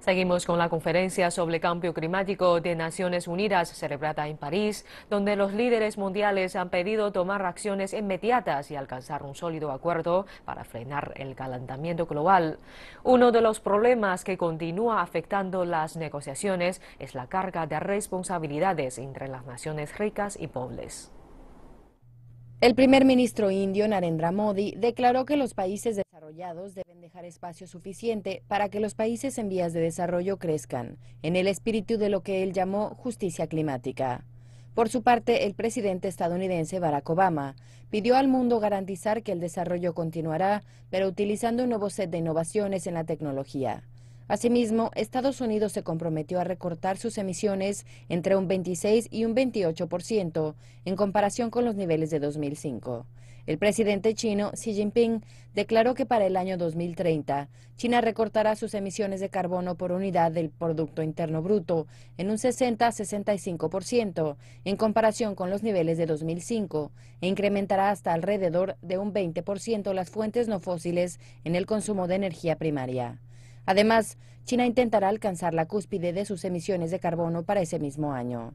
Seguimos con la conferencia sobre cambio climático de Naciones Unidas celebrada en París, donde los líderes mundiales han pedido tomar acciones inmediatas y alcanzar un sólido acuerdo para frenar el calentamiento global. Uno de los problemas que continúa afectando las negociaciones es la carga de responsabilidades entre las naciones ricas y pobres. El primer ministro indio Narendra Modi declaró que los países desarrollados deben dejar espacio suficiente para que los países en vías de desarrollo crezcan, en el espíritu de lo que él llamó justicia climática. Por su parte, el presidente estadounidense Barack Obama pidió al mundo garantizar que el desarrollo continuará, pero utilizando un nuevo set de innovaciones en la tecnología. Asimismo, Estados Unidos se comprometió a recortar sus emisiones entre un 26 y un 28% en comparación con los niveles de 2005. El presidente chino Xi Jinping declaró que para el año 2030 China recortará sus emisiones de carbono por unidad del Producto Interno Bruto en un 60-65% en comparación con los niveles de 2005 e incrementará hasta alrededor de un 20% las fuentes no fósiles en el consumo de energía primaria. Además, China intentará alcanzar la cúspide de sus emisiones de carbono para ese mismo año.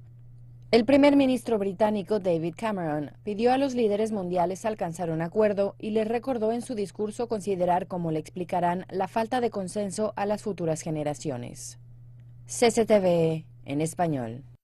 El primer ministro británico David Cameron pidió a los líderes mundiales alcanzar un acuerdo y les recordó en su discurso considerar, cómo le explicarán, la falta de consenso a las futuras generaciones. CCTV en español.